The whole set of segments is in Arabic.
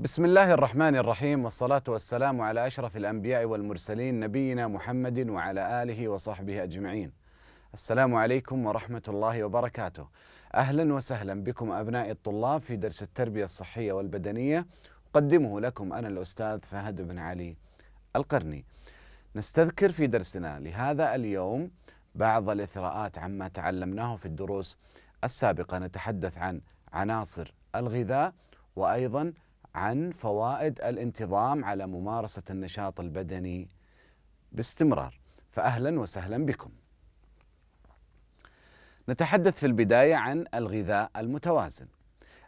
بسم الله الرحمن الرحيم والصلاة والسلام على أشرف الأنبياء والمرسلين نبينا محمد وعلى آله وصحبه أجمعين. السلام عليكم ورحمة الله وبركاته. أهلا وسهلا بكم أبناء الطلاب في درس التربية الصحية والبدنية أقدمه لكم أنا الأستاذ فهد بن علي القرني. نستذكر في درسنا لهذا اليوم بعض الإثراءات عما تعلمناه في الدروس السابقة نتحدث عن عناصر الغذاء وأيضا عن فوائد الانتظام على ممارسة النشاط البدني باستمرار فأهلا وسهلا بكم نتحدث في البداية عن الغذاء المتوازن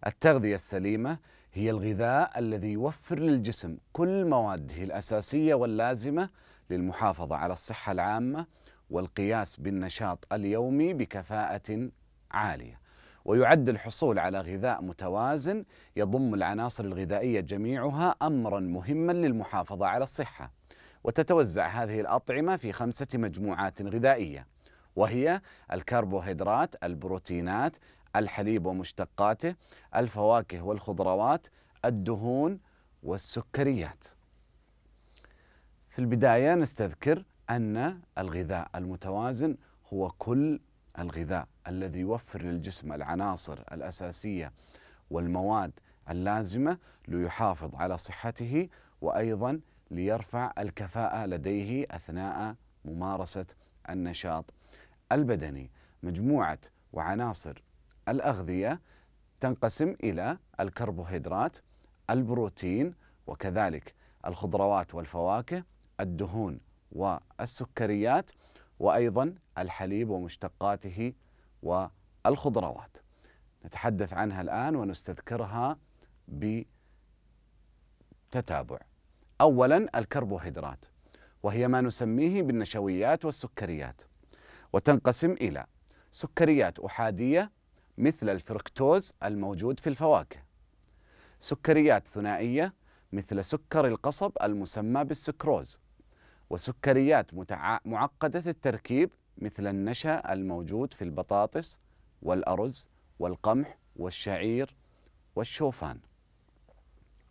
التغذية السليمة هي الغذاء الذي يوفر للجسم كل مواده الأساسية واللازمة للمحافظة على الصحة العامة والقياس بالنشاط اليومي بكفاءة عالية ويعد الحصول على غذاء متوازن يضم العناصر الغذائية جميعها أمرا مهما للمحافظة على الصحة وتتوزع هذه الأطعمة في خمسة مجموعات غذائية وهي الكربوهيدرات، البروتينات، الحليب ومشتقاته، الفواكه والخضروات، الدهون والسكريات. في البداية نستذكر أن الغذاء المتوازن هو كل الغذاء الذي يوفر للجسم العناصر الأساسية والمواد اللازمة ليحافظ على صحته وأيضا ليرفع الكفاءة لديه أثناء ممارسة النشاط البدني مجموعة وعناصر الأغذية تنقسم إلى الكربوهيدرات البروتين وكذلك الخضروات والفواكه الدهون والسكريات وأيضا الحليب ومشتقاته والخضروات نتحدث عنها الآن ونستذكرها بتتابع أولا الكربوهيدرات وهي ما نسميه بالنشويات والسكريات وتنقسم إلى سكريات أحادية مثل الفركتوز الموجود في الفواكه سكريات ثنائية مثل سكر القصب المسمى بالسكروز وسكريات متع... معقدة التركيب مثل النشا الموجود في البطاطس والأرز والقمح والشعير والشوفان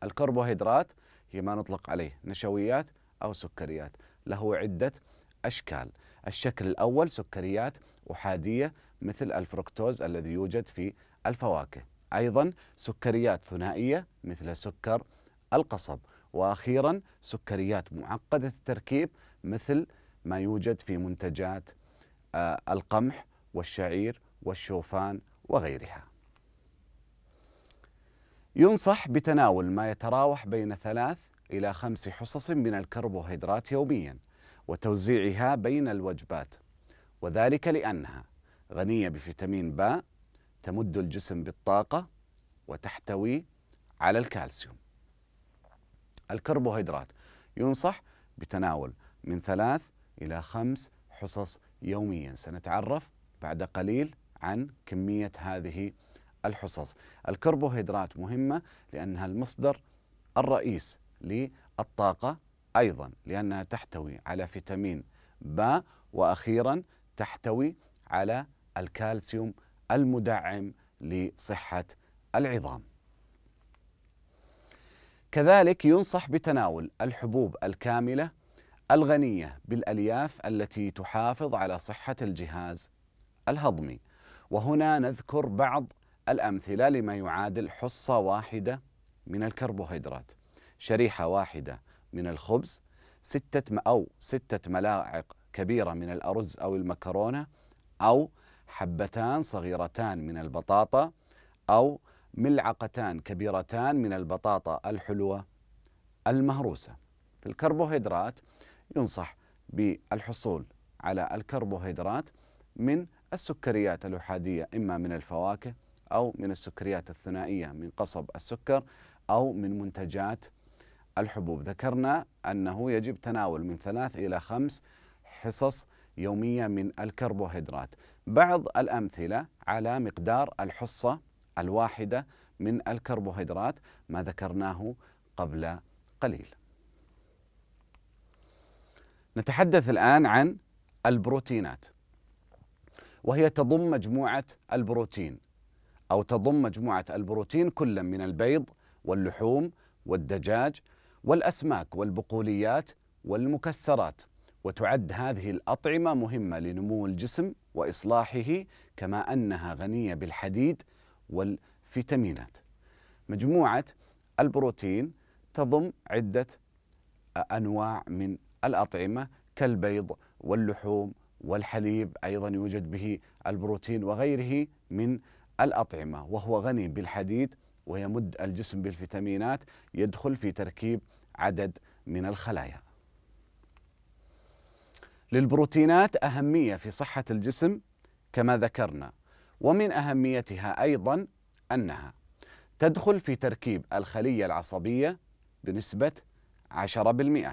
الكربوهيدرات هي ما نطلق عليه نشويات أو سكريات له عدة أشكال الشكل الأول سكريات أحادية مثل الفركتوز الذي يوجد في الفواكه أيضا سكريات ثنائية مثل سكر القصب واخيرا سكريات معقده التركيب مثل ما يوجد في منتجات آه، القمح والشعير والشوفان وغيرها. ينصح بتناول ما يتراوح بين ثلاث إلى خمس حصص من الكربوهيدرات يوميا وتوزيعها بين الوجبات وذلك لأنها غنية بفيتامين باء تمد الجسم بالطاقة وتحتوي على الكالسيوم الكربوهيدرات ينصح بتناول من ثلاث إلى خمس حصص يوميا سنتعرف بعد قليل عن كمية هذه الحصص الكربوهيدرات مهمة لأنها المصدر الرئيس للطاقة أيضا لأنها تحتوي على فيتامين با وأخيرا تحتوي على الكالسيوم المدعم لصحة العظام كذلك ينصح بتناول الحبوب الكامله الغنيه بالالياف التي تحافظ على صحه الجهاز الهضمي وهنا نذكر بعض الامثله لما يعادل حصه واحده من الكربوهيدرات شريحه واحده من الخبز ستة أو ستة ملاعق كبيرة من الأرز أو المكرونة أو حبتان صغيرتان من البطاطا أو ملعقتان كبيرتان من البطاطا الحلوة المهروسة في الكربوهيدرات ينصح بالحصول على الكربوهيدرات من السكريات الأحادية إما من الفواكه أو من السكريات الثنائية من قصب السكر أو من منتجات الحبوب ذكرنا أنه يجب تناول من ثلاث إلى خمس حصص يومية من الكربوهيدرات بعض الأمثلة على مقدار الحصة الواحدة من الكربوهيدرات ما ذكرناه قبل قليل. نتحدث الآن عن البروتينات وهي تضم مجموعة البروتين أو تضم مجموعة البروتين كلا من البيض واللحوم والدجاج والأسماك والبقوليات والمكسرات وتعد هذه الأطعمة مهمة لنمو الجسم وإصلاحه كما أنها غنية بالحديد والفيتامينات. مجموعة البروتين تضم عدة أنواع من الأطعمة كالبيض واللحوم والحليب أيضا يوجد به البروتين وغيره من الأطعمة وهو غني بالحديد ويمد الجسم بالفيتامينات يدخل في تركيب عدد من الخلايا. للبروتينات أهمية في صحة الجسم كما ذكرنا ومن أهميتها أيضا أنها تدخل في تركيب الخلية العصبية بنسبة 10%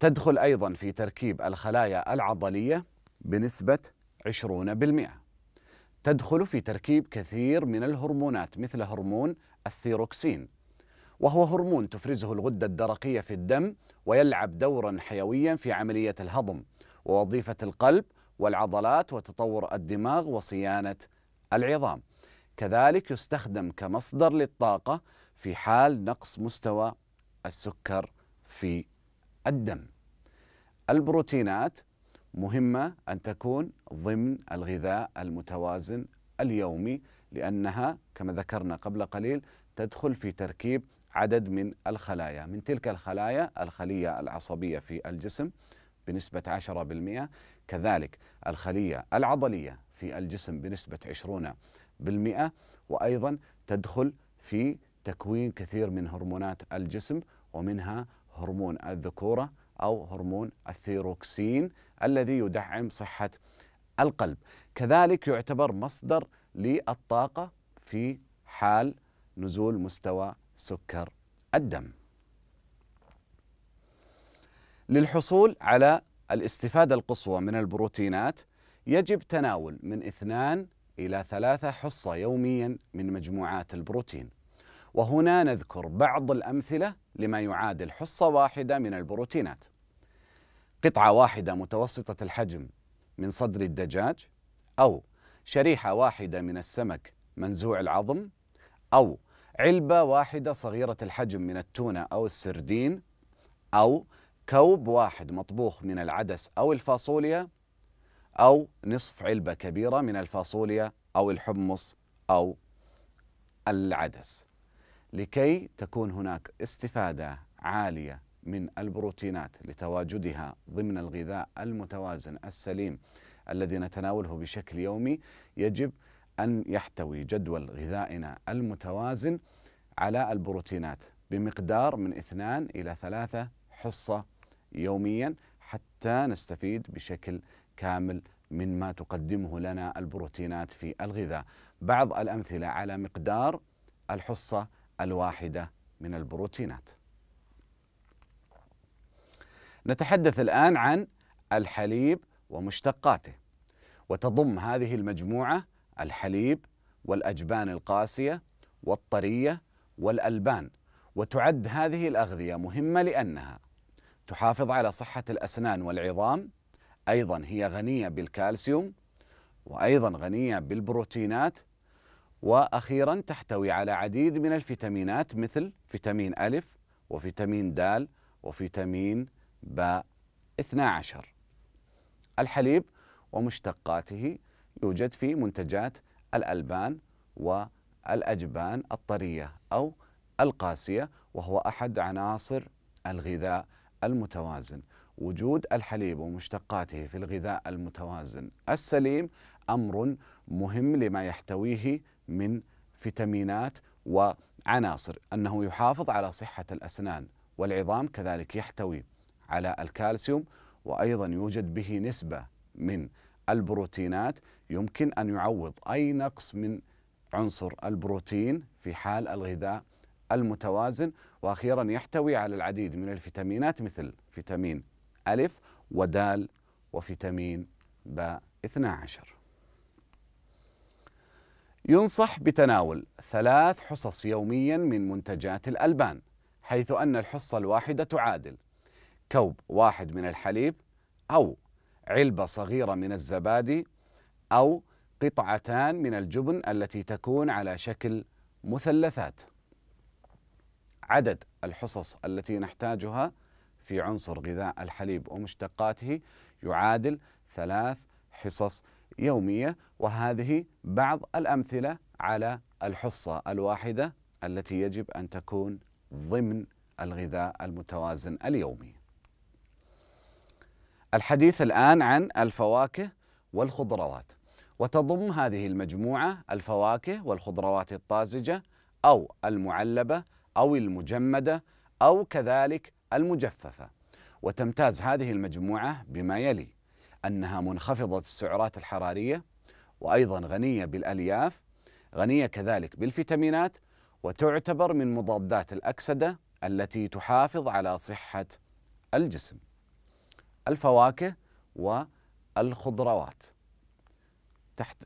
تدخل أيضا في تركيب الخلايا العضلية بنسبة 20% تدخل في تركيب كثير من الهرمونات مثل هرمون الثيروكسين وهو هرمون تفرزه الغدة الدرقية في الدم ويلعب دورا حيويا في عملية الهضم ووظيفة القلب والعضلات وتطور الدماغ وصيانة العظام. كذلك يستخدم كمصدر للطاقة في حال نقص مستوى السكر في الدم. البروتينات مهمة أن تكون ضمن الغذاء المتوازن اليومي لأنها كما ذكرنا قبل قليل تدخل في تركيب عدد من الخلايا من تلك الخلايا الخلية العصبية في الجسم بنسبة 10% كذلك الخلية العضلية في الجسم بنسبة 20% وأيضا تدخل في تكوين كثير من هرمونات الجسم ومنها هرمون الذكورة أو هرمون الثيروكسين الذي يدعم صحة القلب كذلك يعتبر مصدر للطاقة في حال نزول مستوى سكر الدم للحصول على الاستفادة القصوى من البروتينات يجب تناول من اثنان إلى ثلاثة حصة يوميا من مجموعات البروتين وهنا نذكر بعض الأمثلة لما يعادل حصة واحدة من البروتينات قطعة واحدة متوسطة الحجم من صدر الدجاج أو شريحة واحدة من السمك منزوع العظم أو علبة واحدة صغيرة الحجم من التونة أو السردين أو كوب واحد مطبوخ من العدس أو الفاصوليا أو نصف علبة كبيرة من الفاصوليا أو الحمص أو العدس لكي تكون هناك استفادة عالية من البروتينات لتواجدها ضمن الغذاء المتوازن السليم الذي نتناوله بشكل يومي يجب أن يحتوي جدول غذائنا المتوازن على البروتينات بمقدار من 2 إلى 3 حصة يوميا حتى نستفيد بشكل كامل مما تقدمه لنا البروتينات في الغذاء بعض الأمثلة على مقدار الحصة الواحدة من البروتينات نتحدث الآن عن الحليب ومشتقاته وتضم هذه المجموعة الحليب والأجبان القاسية والطرية والألبان وتعد هذه الأغذية مهمة لأنها تحافظ على صحة الأسنان والعظام أيضا هي غنية بالكالسيوم وأيضا غنية بالبروتينات وأخيرا تحتوي على عديد من الفيتامينات مثل فيتامين ألف وفيتامين د وفيتامين باء 12 الحليب ومشتقاته يوجد في منتجات الألبان والأجبان الطرية أو القاسية وهو أحد عناصر الغذاء المتوازن وجود الحليب ومشتقاته في الغذاء المتوازن السليم امر مهم لما يحتويه من فيتامينات وعناصر انه يحافظ على صحه الاسنان والعظام كذلك يحتوي على الكالسيوم وايضا يوجد به نسبه من البروتينات يمكن ان يعوض اي نقص من عنصر البروتين في حال الغذاء المتوازن واخيرا يحتوي على العديد من الفيتامينات مثل فيتامين الف ودال وفيتامين ب 12 ينصح بتناول ثلاث حصص يوميا من منتجات الألبان حيث أن الحصة الواحدة تعادل كوب واحد من الحليب أو علبة صغيرة من الزبادي أو قطعتان من الجبن التي تكون على شكل مثلثات عدد الحصص التي نحتاجها في عنصر غذاء الحليب ومشتقاته يعادل ثلاث حصص يومية وهذه بعض الأمثلة على الحصة الواحدة التي يجب أن تكون ضمن الغذاء المتوازن اليومي. الحديث الآن عن الفواكه والخضروات وتضم هذه المجموعة الفواكه والخضروات الطازجة أو المعلبة أو المجمدة أو كذلك المجففة وتمتاز هذه المجموعة بما يلي أنها منخفضة السعرات الحرارية وأيضا غنية بالألياف غنية كذلك بالفيتامينات وتعتبر من مضادات الأكسدة التي تحافظ على صحة الجسم الفواكه والخضروات تحت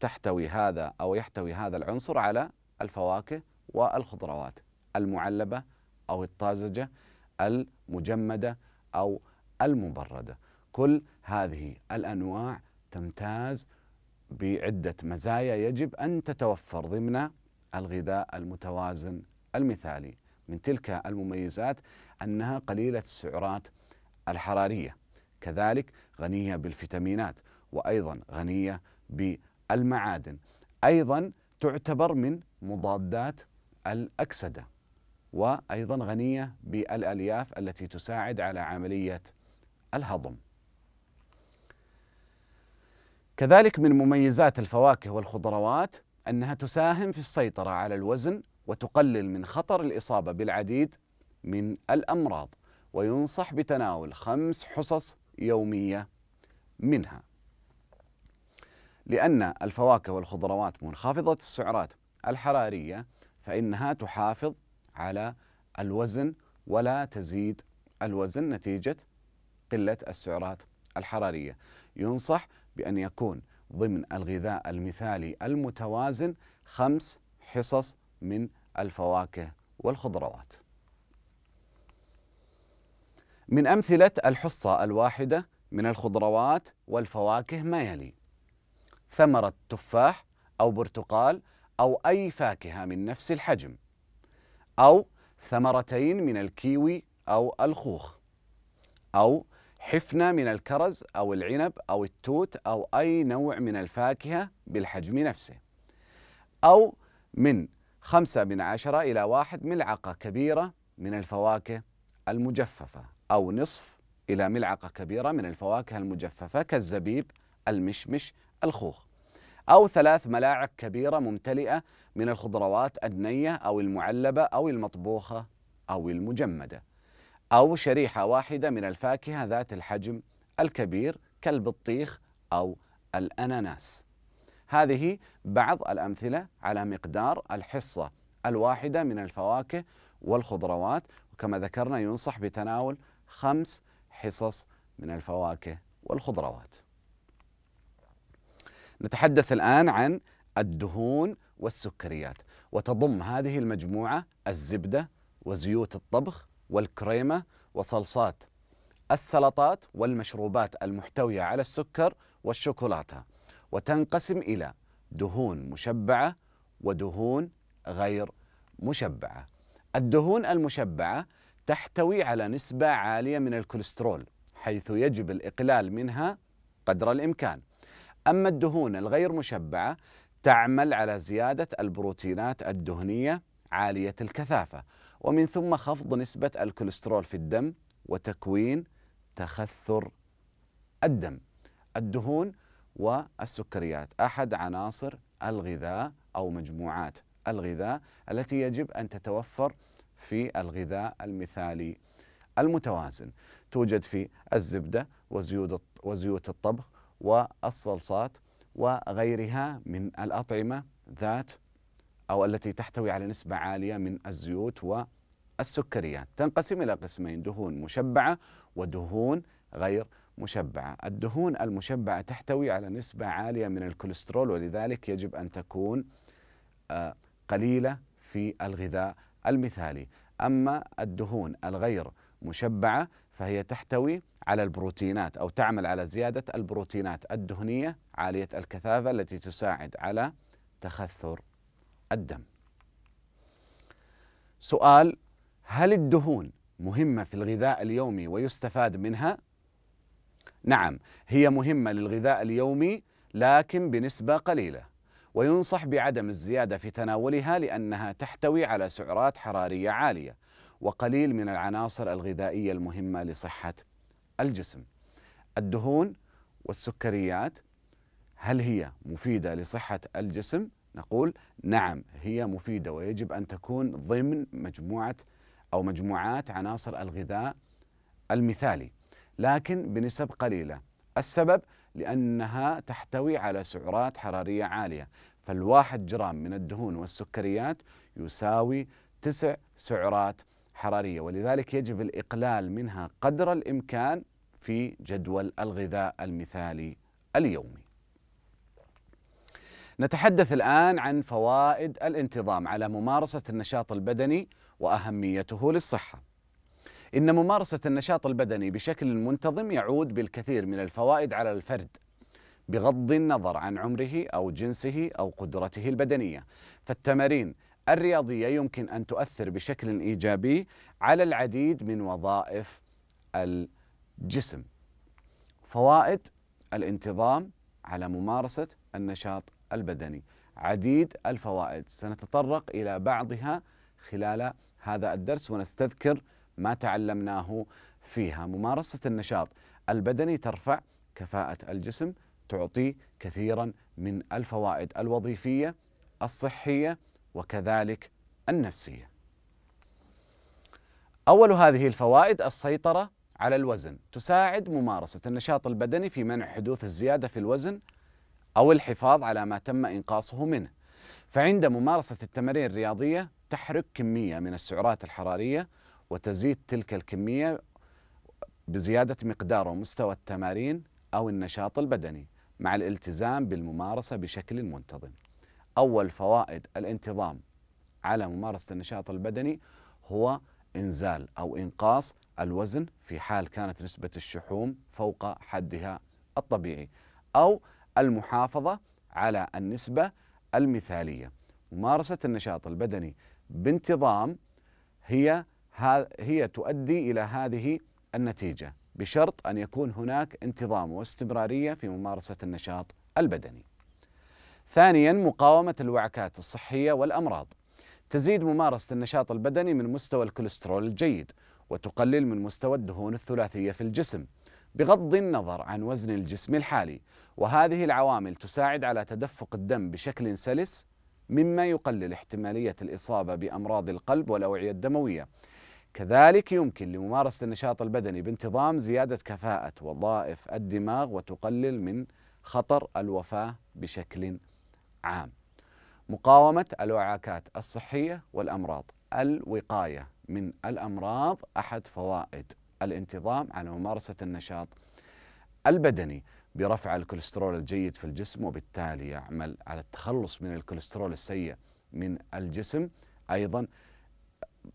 تحتوي هذا أو يحتوي هذا العنصر على الفواكه والخضروات المعلبة أو الطازجة المجمدة أو المبردة كل هذه الأنواع تمتاز بعدة مزايا يجب أن تتوفر ضمن الغذاء المتوازن المثالي من تلك المميزات أنها قليلة السعرات الحرارية كذلك غنية بالفيتامينات وأيضا غنية بالمعادن أيضا تعتبر من مضادات الأكسدة وايضا غنيه بالالياف التي تساعد على عمليه الهضم. كذلك من مميزات الفواكه والخضروات انها تساهم في السيطره على الوزن وتقلل من خطر الاصابه بالعديد من الامراض وينصح بتناول خمس حصص يوميه منها. لأن الفواكه والخضروات منخفضة السعرات الحرارية فإنها تحافظ على الوزن ولا تزيد الوزن نتيجة قلة السعرات الحرارية ينصح بأن يكون ضمن الغذاء المثالي المتوازن خمس حصص من الفواكه والخضروات من أمثلة الحصة الواحدة من الخضروات والفواكه ما يلي ثمرة تفاح أو برتقال أو أي فاكهة من نفس الحجم أو ثمرتين من الكيوي أو الخوخ أو حفنة من الكرز أو العنب أو التوت أو أي نوع من الفاكهة بالحجم نفسه أو من خمسة من عشرة إلى واحد ملعقة كبيرة من الفواكه المجففة أو نصف إلى ملعقة كبيرة من الفواكه المجففة كالزبيب المشمش الخوخ أو ثلاث ملاعق كبيرة ممتلئة من الخضروات النية أو المعلبة أو المطبوخة أو المجمدة أو شريحة واحدة من الفاكهة ذات الحجم الكبير كالبطيخ أو الأناناس هذه بعض الأمثلة على مقدار الحصة الواحدة من الفواكه والخضروات وكما ذكرنا ينصح بتناول خمس حصص من الفواكه والخضروات نتحدث الآن عن الدهون والسكريات وتضم هذه المجموعة الزبدة وزيوت الطبخ والكريمة وصلصات السلطات والمشروبات المحتوية على السكر والشوكولاتة وتنقسم إلى دهون مشبعة ودهون غير مشبعة الدهون المشبعة تحتوي على نسبة عالية من الكوليسترول حيث يجب الإقلال منها قدر الإمكان أما الدهون الغير مشبعة تعمل على زيادة البروتينات الدهنية عالية الكثافة ومن ثم خفض نسبة الكوليسترول في الدم وتكوين تخثر الدم الدهون والسكريات أحد عناصر الغذاء أو مجموعات الغذاء التي يجب أن تتوفر في الغذاء المثالي المتوازن توجد في الزبدة وزيوت الطبخ والصلصات وغيرها من الأطعمة ذات أو التي تحتوي على نسبة عالية من الزيوت والسكريات تنقسم إلى قسمين دهون مشبعة ودهون غير مشبعة الدهون المشبعة تحتوي على نسبة عالية من الكوليسترول ولذلك يجب أن تكون آه، قليلة في الغذاء المثالي أما الدهون الغير مشبعة فهي تحتوي على البروتينات أو تعمل على زيادة البروتينات الدهنية عالية الكثافة التي تساعد على تخثر الدم سؤال هل الدهون مهمة في الغذاء اليومي ويستفاد منها؟ نعم هي مهمة للغذاء اليومي لكن بنسبة قليلة وينصح بعدم الزيادة في تناولها لأنها تحتوي على سعرات حرارية عالية وقليل من العناصر الغذائيه المهمه لصحه الجسم. الدهون والسكريات هل هي مفيده لصحه الجسم؟ نقول نعم هي مفيده ويجب ان تكون ضمن مجموعه او مجموعات عناصر الغذاء المثالي لكن بنسب قليله. السبب لأنها تحتوي على سعرات حرارية عالية فالواحد جرام من الدهون والسكريات يساوي تسع سعرات حرارية ولذلك يجب الإقلال منها قدر الإمكان في جدول الغذاء المثالي اليومي نتحدث الآن عن فوائد الانتظام على ممارسة النشاط البدني وأهميته للصحة إن ممارسة النشاط البدني بشكل منتظم يعود بالكثير من الفوائد على الفرد بغض النظر عن عمره أو جنسه أو قدرته البدنية فالتمارين الرياضيه يمكن ان تؤثر بشكل ايجابي على العديد من وظائف الجسم. فوائد الانتظام على ممارسه النشاط البدني، عديد الفوائد سنتطرق الى بعضها خلال هذا الدرس ونستذكر ما تعلمناه فيها. ممارسه النشاط البدني ترفع كفاءه الجسم، تعطي كثيرا من الفوائد الوظيفيه، الصحيه، وكذلك النفسيه. اول هذه الفوائد السيطره على الوزن، تساعد ممارسه النشاط البدني في منع حدوث الزياده في الوزن او الحفاظ على ما تم انقاصه منه. فعند ممارسه التمارين الرياضيه تحرق كميه من السعرات الحراريه وتزيد تلك الكميه بزياده مقدار ومستوى التمارين او النشاط البدني مع الالتزام بالممارسه بشكل منتظم. أول فوائد الانتظام على ممارسة النشاط البدني هو إنزال أو إنقاص الوزن في حال كانت نسبة الشحوم فوق حدها الطبيعي أو المحافظة على النسبة المثالية ممارسة النشاط البدني بانتظام هي هي تؤدي إلى هذه النتيجة بشرط أن يكون هناك انتظام واستمرارية في ممارسة النشاط البدني ثانيا مقاومة الوعكات الصحية والأمراض تزيد ممارسة النشاط البدني من مستوى الكوليسترول الجيد وتقلل من مستوى الدهون الثلاثية في الجسم بغض النظر عن وزن الجسم الحالي وهذه العوامل تساعد على تدفق الدم بشكل سلس مما يقلل احتمالية الإصابة بأمراض القلب والأوعية الدموية كذلك يمكن لممارسة النشاط البدني بانتظام زيادة كفاءة وظائف الدماغ وتقلل من خطر الوفاة بشكل عام مقاومة الوعاكات الصحية والأمراض الوقاية من الأمراض أحد فوائد الانتظام على ممارسة النشاط البدني برفع الكوليسترول الجيد في الجسم وبالتالي يعمل على التخلص من الكوليسترول السيء من الجسم أيضا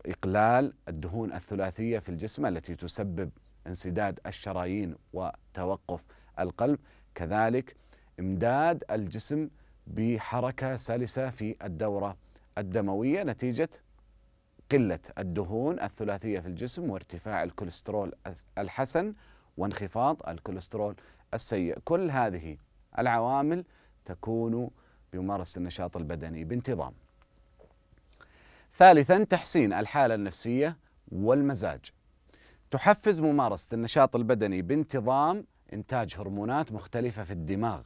إقلال الدهون الثلاثية في الجسم التي تسبب انسداد الشرايين وتوقف القلب كذلك إمداد الجسم بحركه سلسه في الدوره الدمويه نتيجه قله الدهون الثلاثيه في الجسم وارتفاع الكوليسترول الحسن وانخفاض الكوليسترول السيء، كل هذه العوامل تكون بممارسه النشاط البدني بانتظام. ثالثا تحسين الحاله النفسيه والمزاج. تحفز ممارسه النشاط البدني بانتظام انتاج هرمونات مختلفه في الدماغ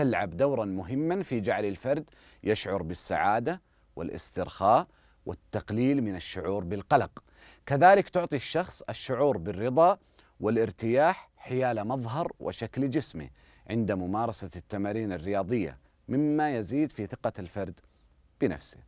تلعب دورا مهما في جعل الفرد يشعر بالسعاده والاسترخاء والتقليل من الشعور بالقلق. كذلك تعطي الشخص الشعور بالرضا والارتياح حيال مظهر وشكل جسمه عند ممارسه التمارين الرياضيه مما يزيد في ثقه الفرد بنفسه.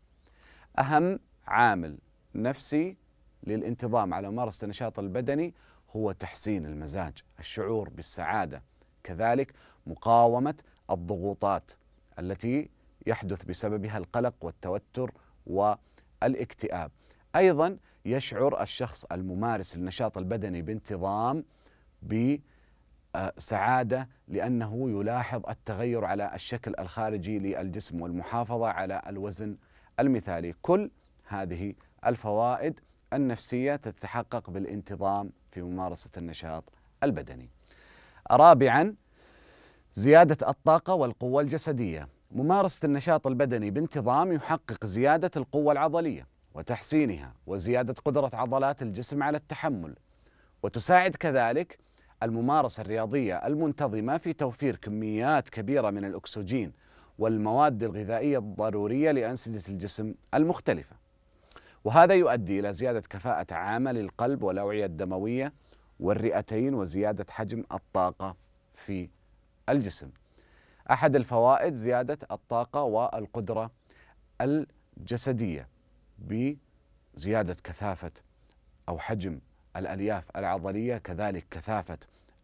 اهم عامل نفسي للانتظام على ممارسه النشاط البدني هو تحسين المزاج، الشعور بالسعاده، كذلك مقاومه الضغوطات التي يحدث بسببها القلق والتوتر والاكتئاب. ايضا يشعر الشخص الممارس للنشاط البدني بانتظام بسعاده لانه يلاحظ التغير على الشكل الخارجي للجسم والمحافظه على الوزن المثالي. كل هذه الفوائد النفسيه تتحقق بالانتظام في ممارسه النشاط البدني. رابعا زيادة الطاقة والقوة الجسدية ممارسة النشاط البدني بانتظام يحقق زيادة القوة العضلية وتحسينها وزيادة قدرة عضلات الجسم على التحمل وتساعد كذلك الممارسة الرياضية المنتظمة في توفير كميات كبيرة من الأكسجين والمواد الغذائية الضرورية لأنسجة الجسم المختلفة وهذا يؤدي إلى زيادة كفاءة عامة للقلب والأوعية الدموية والرئتين وزيادة حجم الطاقة في الجسم أحد الفوائد زيادة الطاقة والقدرة الجسدية بزيادة كثافة أو حجم الألياف العضلية كذلك كثافة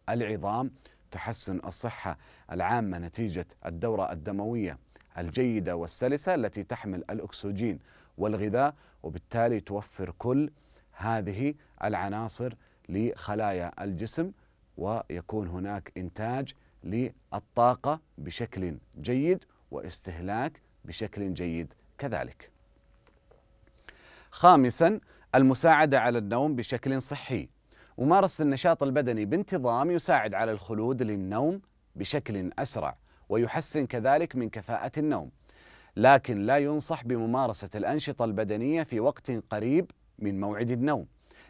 العظام تحسن الصحة العامة نتيجة الدورة الدموية الجيدة والسلسة التي تحمل الأكسجين والغذاء وبالتالي توفر كل هذه العناصر لخلايا الجسم ويكون هناك إنتاج للطاقة بشكل جيد واستهلاك بشكل جيد كذلك. خامسا المساعدة على النوم بشكل صحي. ممارسة النشاط البدني بانتظام يساعد على الخلود للنوم بشكل أسرع ويحسن كذلك من كفاءة النوم. لكن لا ينصح بممارسة الأنشطة البدنية في وقت قريب من موعد النوم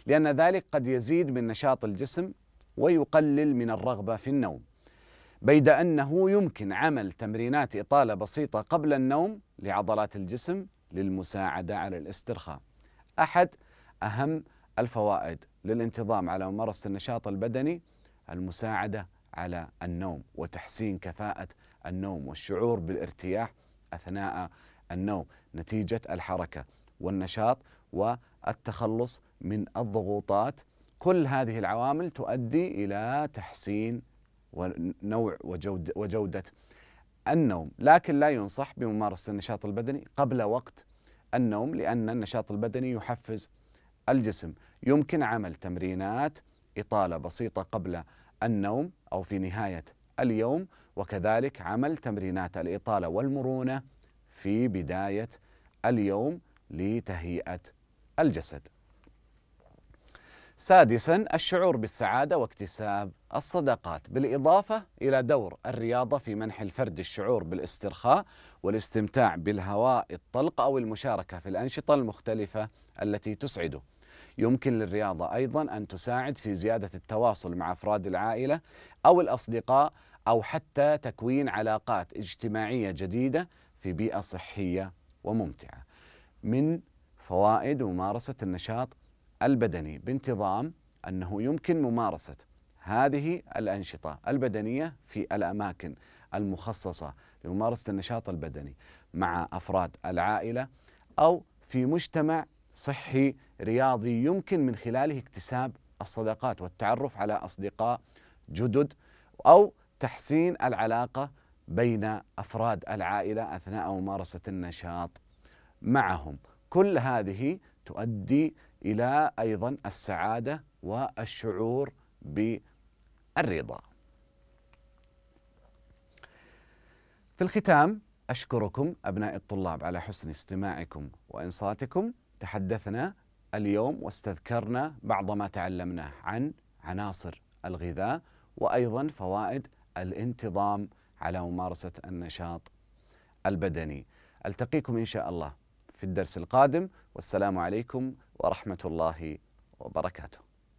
لأن ذلك قد يزيد من نشاط الجسم ويقلل من الرغبة في النوم. بيد انه يمكن عمل تمرينات اطاله بسيطه قبل النوم لعضلات الجسم للمساعده على الاسترخاء. احد اهم الفوائد للانتظام على ممارسه النشاط البدني المساعده على النوم وتحسين كفاءه النوم والشعور بالارتياح اثناء النوم نتيجه الحركه والنشاط والتخلص من الضغوطات كل هذه العوامل تؤدي الى تحسين ونوع وجود وجودة النوم لكن لا ينصح بممارسة النشاط البدني قبل وقت النوم لأن النشاط البدني يحفز الجسم يمكن عمل تمرينات إطالة بسيطة قبل النوم أو في نهاية اليوم وكذلك عمل تمرينات الإطالة والمرونة في بداية اليوم لتهيئة الجسد سادسا الشعور بالسعادة واكتساب الصداقات بالإضافة إلى دور الرياضة في منح الفرد الشعور بالاسترخاء والاستمتاع بالهواء الطلق أو المشاركة في الأنشطة المختلفة التي تسعده يمكن للرياضة أيضا أن تساعد في زيادة التواصل مع أفراد العائلة أو الأصدقاء أو حتى تكوين علاقات اجتماعية جديدة في بيئة صحية وممتعة من فوائد ممارسة النشاط البدني بانتظام انه يمكن ممارسه هذه الانشطه البدنيه في الاماكن المخصصه لممارسه النشاط البدني مع افراد العائله او في مجتمع صحي رياضي يمكن من خلاله اكتساب الصداقات والتعرف على اصدقاء جدد او تحسين العلاقه بين افراد العائله اثناء ممارسه النشاط معهم كل هذه تؤدي الى ايضا السعاده والشعور بالرضا. في الختام اشكركم ابناء الطلاب على حسن استماعكم وانصاتكم، تحدثنا اليوم واستذكرنا بعض ما تعلمناه عن عناصر الغذاء وايضا فوائد الانتظام على ممارسه النشاط البدني. التقيكم ان شاء الله في الدرس القادم والسلام عليكم ورحمه الله وبركاته